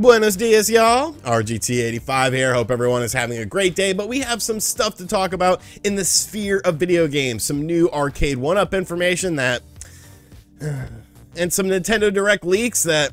Buenos dias, y'all. RGT85 here. Hope everyone is having a great day, but we have some stuff to talk about in the sphere of video games. Some new Arcade 1-Up information that... And some Nintendo Direct leaks that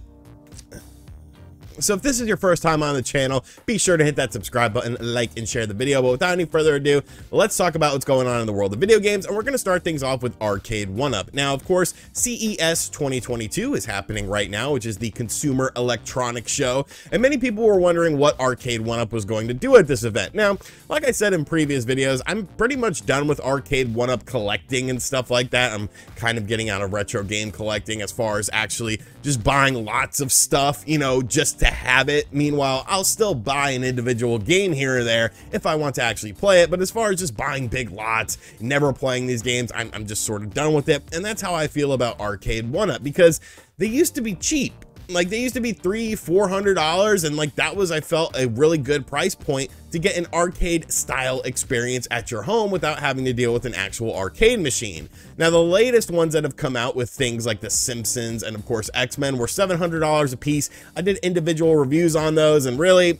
so if this is your first time on the channel, be sure to hit that subscribe button, like, and share the video. But without any further ado, let's talk about what's going on in the world of video games, and we're going to start things off with Arcade 1-Up. Now, of course, CES 2022 is happening right now, which is the Consumer Electronics Show, and many people were wondering what Arcade 1-Up was going to do at this event. Now, like I said in previous videos, I'm pretty much done with Arcade 1-Up collecting and stuff like that. I'm kind of getting out of retro game collecting as far as actually just buying lots of stuff, you know, just to to have it. Meanwhile, I'll still buy an individual game here or there if I want to actually play it. But as far as just buying big lots, never playing these games, I'm, I'm just sort of done with it. And that's how I feel about Arcade 1-Up because they used to be cheap like they used to be three, four hundred dollars, and like that was I felt a really good price point to get an arcade style experience at your home without having to deal with an actual arcade machine. Now the latest ones that have come out with things like The Simpsons and of course X-Men were $700 a piece. I did individual reviews on those and really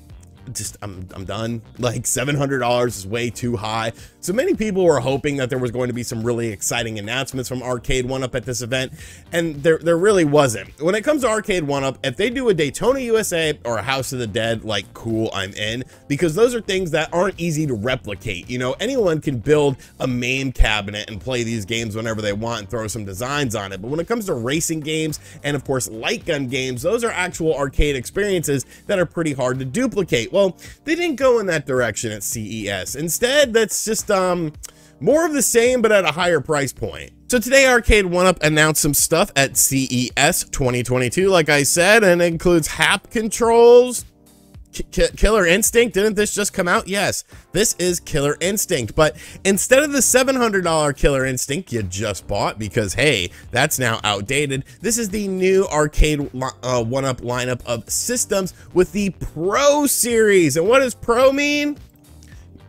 just I'm I'm done. Like $700 is way too high. So many people were hoping that there was going to be some really exciting announcements from Arcade 1-Up at this event, and there there really wasn't. When it comes to Arcade 1-Up, if they do a Daytona USA or a House of the Dead, like cool, I'm in because those are things that aren't easy to replicate. You know, anyone can build a MAME cabinet and play these games whenever they want and throw some designs on it. But when it comes to racing games and of course light gun games, those are actual arcade experiences that are pretty hard to duplicate. Well, they didn't go in that direction at CES. Instead, that's just um, more of the same, but at a higher price point. So today, Arcade 1UP announced some stuff at CES 2022, like I said, and includes HAP controls, Killer Instinct? Didn't this just come out? Yes, this is Killer Instinct. But instead of the $700 Killer Instinct you just bought, because hey, that's now outdated, this is the new arcade 1-up uh, lineup of systems with the Pro Series. And what does Pro mean?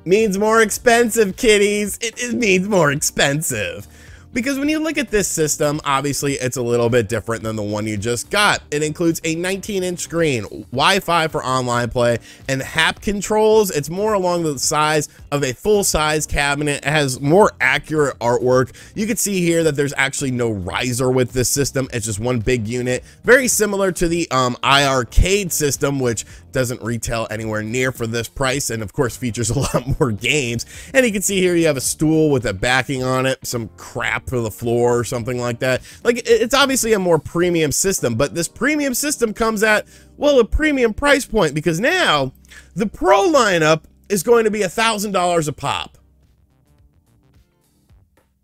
Means more expensive, kiddies. It, it means more expensive. Because when you look at this system, obviously it's a little bit different than the one you just got. It includes a 19-inch screen, Wi-Fi for online play, and HAP controls. It's more along the size of a full-size cabinet. It has more accurate artwork. You can see here that there's actually no riser with this system. It's just one big unit. Very similar to the um, iArcade system, which doesn't retail anywhere near for this price and of course features a lot more games. And you can see here you have a stool with a backing on it, some crap for the floor or something like that. Like it's obviously a more premium system, but this premium system comes at, well, a premium price point because now the Pro lineup is going to be a $1,000 a pop.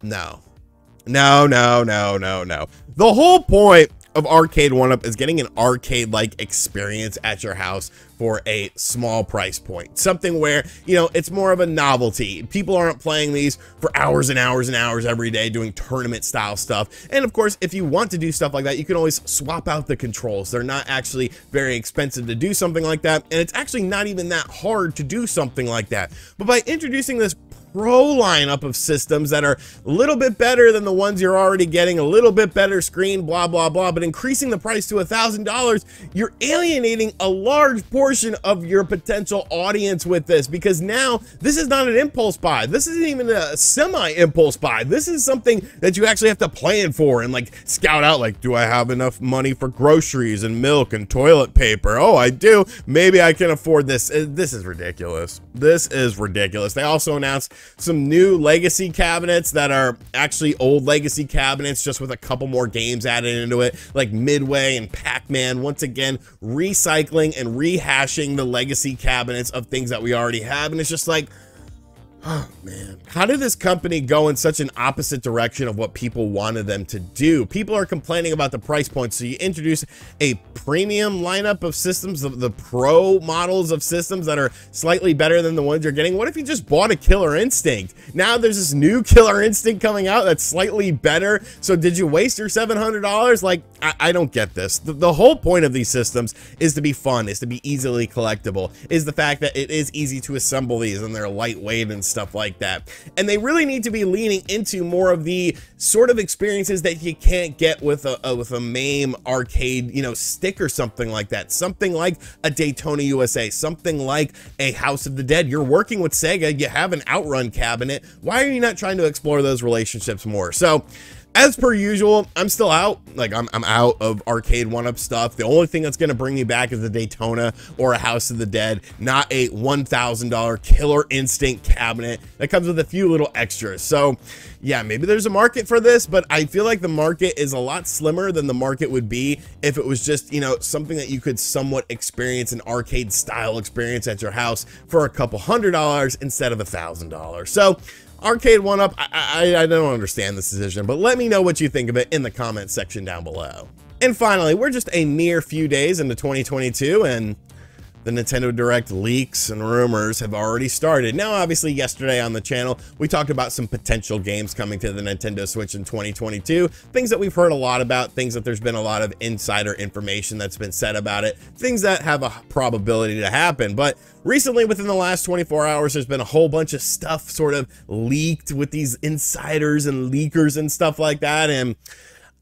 No. No, no, no, no, no. The whole point of Arcade 1UP is getting an arcade-like experience at your house for a small price point. Something where, you know, it's more of a novelty. People aren't playing these for hours and hours and hours every day doing tournament style stuff. And of course, if you want to do stuff like that, you can always swap out the controls. They're not actually very expensive to do something like that. And it's actually not even that hard to do something like that. But by introducing this pro lineup of systems that are a little bit better than the ones you're already getting, a little bit better screen, blah, blah, blah. But increasing the price to a $1,000, you're alienating a large portion of your potential audience with this because now this is not an impulse buy. This isn't even a semi impulse buy. This is something that you actually have to plan for and like scout out like, do I have enough money for groceries and milk and toilet paper? Oh, I do. Maybe I can afford this. Uh, this is ridiculous. This is ridiculous. They also announced some new legacy cabinets that are actually old legacy cabinets, just with a couple more games added into it, like Midway and Pac-Man. Once again, recycling and rehashing the legacy cabinets of things that we already have. And it's just like, Oh, man. How did this company go in such an opposite direction of what people wanted them to do? People are complaining about the price point, so you introduce a premium lineup of systems, the, the pro models of systems that are slightly better than the ones you're getting. What if you just bought a Killer Instinct? Now there's this new Killer Instinct coming out that's slightly better, so did you waste your $700? Like, I, I don't get this. The, the whole point of these systems is to be fun, is to be easily collectible, is the fact that it is easy to assemble these and they're lightweight and stuff like that. And they really need to be leaning into more of the sort of experiences that you can't get with a, a with a MAME arcade, you know, stick or something like that. Something like a Daytona USA, something like a House of the Dead. You're working with Sega, you have an Outrun cabinet. Why are you not trying to explore those relationships more? So, as per usual, I'm still out. Like, I'm, I'm out of arcade one-up stuff. The only thing that's going to bring me back is a Daytona or a House of the Dead, not a $1,000 Killer Instinct cabinet that comes with a few little extras. So, yeah, maybe there's a market for this, but I feel like the market is a lot slimmer than the market would be if it was just, you know, something that you could somewhat experience an arcade-style experience at your house for a couple hundred dollars instead of a thousand dollars. So, Arcade 1-Up, I, I, I don't understand this decision, but let me know what you think of it in the comment section down below. And finally, we're just a mere few days into 2022, and the Nintendo Direct leaks and rumors have already started. Now, obviously, yesterday on the channel, we talked about some potential games coming to the Nintendo Switch in 2022, things that we've heard a lot about, things that there's been a lot of insider information that's been said about it, things that have a probability to happen. But recently, within the last 24 hours, there's been a whole bunch of stuff sort of leaked with these insiders and leakers and stuff like that. And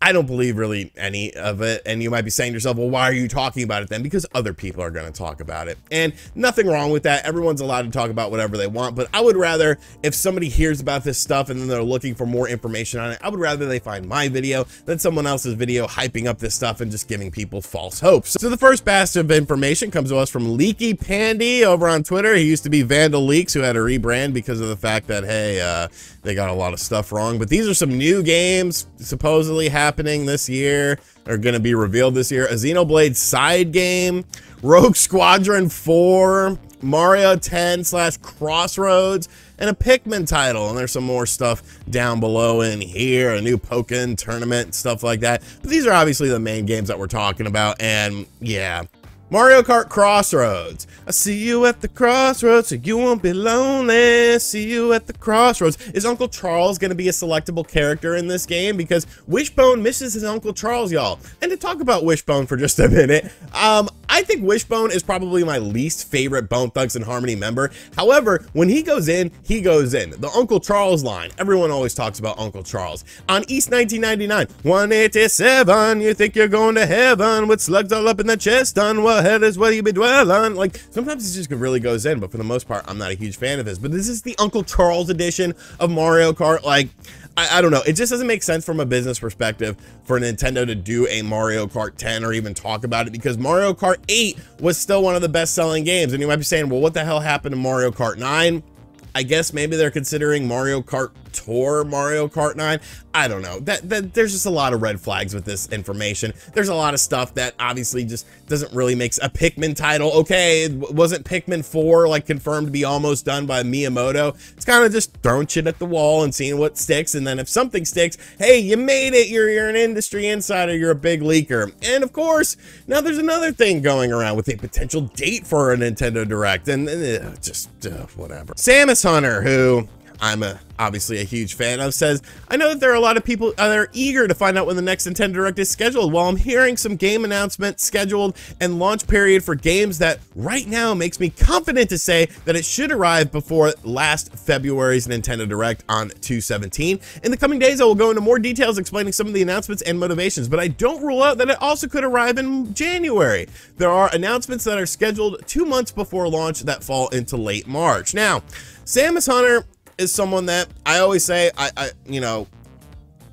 I don't believe really any of it. And you might be saying to yourself, well, why are you talking about it then? Because other people are going to talk about it. And nothing wrong with that. Everyone's allowed to talk about whatever they want. But I would rather, if somebody hears about this stuff and then they're looking for more information on it, I would rather they find my video than someone else's video hyping up this stuff and just giving people false hopes. So the first batch of information comes to us from Leaky Pandy over on Twitter. He used to be Vandal Leaks, who had a rebrand because of the fact that, hey, uh, they got a lot of stuff wrong. But these are some new games supposedly happening happening this year, are going to be revealed this year. A Xenoblade side game, Rogue Squadron 4, Mario 10 slash Crossroads, and a Pikmin title. And there's some more stuff down below in here, a new Pokemon tournament, stuff like that. But these are obviously the main games that we're talking about. And yeah, Mario Kart Crossroads. I see you at the crossroads, so you won't be lonely. See you at the crossroads. Is Uncle Charles going to be a selectable character in this game? Because Wishbone misses his Uncle Charles, y'all. And to talk about Wishbone for just a minute, um, I think Wishbone is probably my least favorite Bone Thugs and Harmony member. However, when he goes in, he goes in. The Uncle Charles line. Everyone always talks about Uncle Charles. On East 1999, 187, you think you're going to heaven with slugs all up in the chest on what head is what you be dwelling. Like, sometimes it just really goes in, but for the most part, I'm not a huge fan of this. But this is the Uncle Charles edition of Mario Kart. Like, I, I, don't know. It just doesn't make sense from a business perspective for Nintendo to do a Mario Kart 10 or even talk about it because Mario Kart 8 was still one of the best selling games. And you might be saying, well, what the hell happened to Mario Kart 9? I guess maybe they're considering Mario Kart Tour Mario Kart 9. I don't know. That, that there's just a lot of red flags with this information. There's a lot of stuff that obviously just doesn't really make a Pikmin title. Okay, wasn't Pikmin 4 like confirmed to be almost done by Miyamoto? It's kind of just throwing shit at the wall and seeing what sticks. And then if something sticks, hey, you made it. You're you're an industry insider. You're a big leaker. And of course, now there's another thing going around with a potential date for a Nintendo Direct, and, and uh, just uh, whatever. Samus Hunter, who I'm a, obviously a huge fan of, says, I know that there are a lot of people uh, that are eager to find out when the next Nintendo Direct is scheduled. While I'm hearing some game announcement scheduled and launch period for games that right now makes me confident to say that it should arrive before last February's Nintendo Direct on 217. In the coming days, I will go into more details explaining some of the announcements and motivations, but I don't rule out that it also could arrive in January. There are announcements that are scheduled two months before launch that fall into late March. Now, Samus Hunter is someone that I always say, I, I you know,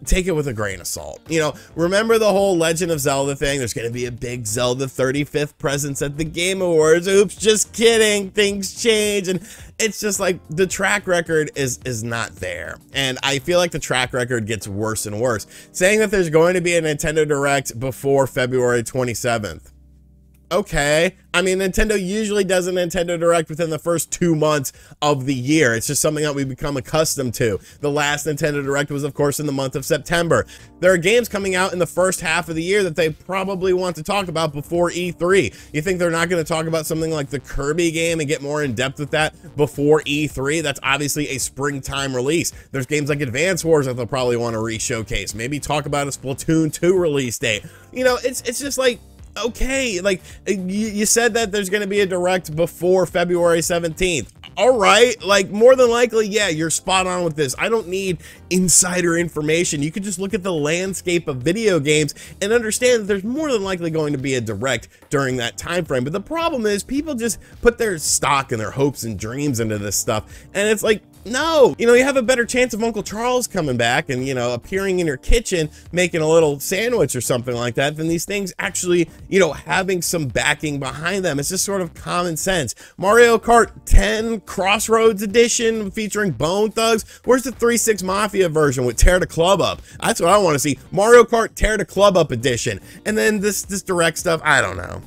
take it with a grain of salt. You know, remember the whole Legend of Zelda thing? There's going to be a big Zelda 35th presence at the Game Awards. Oops, just kidding. Things change and it's just like the track record is is not there. And I feel like the track record gets worse and worse. Saying that there's going to be a Nintendo Direct before February 27th okay. I mean, Nintendo usually does a Nintendo Direct within the first two months of the year. It's just something that we become accustomed to. The last Nintendo Direct was, of course, in the month of September. There are games coming out in the first half of the year that they probably want to talk about before E3. You think they're not going to talk about something like the Kirby game and get more in depth with that before E3? That's obviously a springtime release. There's games like Advance Wars that they'll probably want to re showcase. Maybe talk about a Splatoon 2 release date. You know, it's, it's just like okay, like you, you said that there's going to be a direct before February 17th. All right, like more than likely, yeah, you're spot on with this. I don't need insider information. You could just look at the landscape of video games and understand that there's more than likely going to be a direct during that time frame. But the problem is people just put their stock and their hopes and dreams into this stuff. And it's like no, you know, you have a better chance of Uncle Charles coming back and, you know, appearing in your kitchen, making a little sandwich or something like that than these things actually, you know, having some backing behind them. It's just sort of common sense. Mario Kart 10 Crossroads Edition featuring Bone Thugs. Where's the 3-6 Mafia version with Tear the Club Up? That's what I want to see. Mario Kart Tear the Club Up Edition. And then this, this direct stuff, I don't know.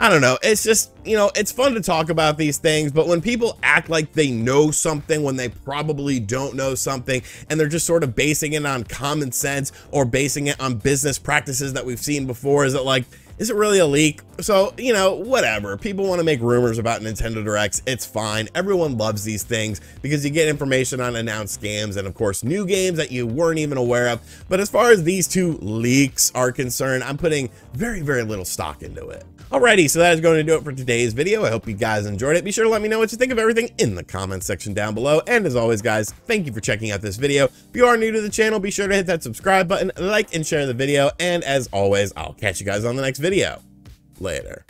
I don't know. It's just, you know, it's fun to talk about these things, but when people act like they know something when they probably don't know something and they're just sort of basing it on common sense or basing it on business practices that we've seen before, is it like, is it really a leak? So, you know, whatever. People want to make rumors about Nintendo Directs. It's fine. Everyone loves these things because you get information on announced games and, of course, new games that you weren't even aware of. But as far as these two leaks are concerned, I'm putting very, very little stock into it. Alrighty, so that is going to do it for today's video. I hope you guys enjoyed it. Be sure to let me know what you think of everything in the comments section down below. And as always, guys, thank you for checking out this video. If you are new to the channel, be sure to hit that subscribe button, like, and share the video. And as always, I'll catch you guys on the next video. Later.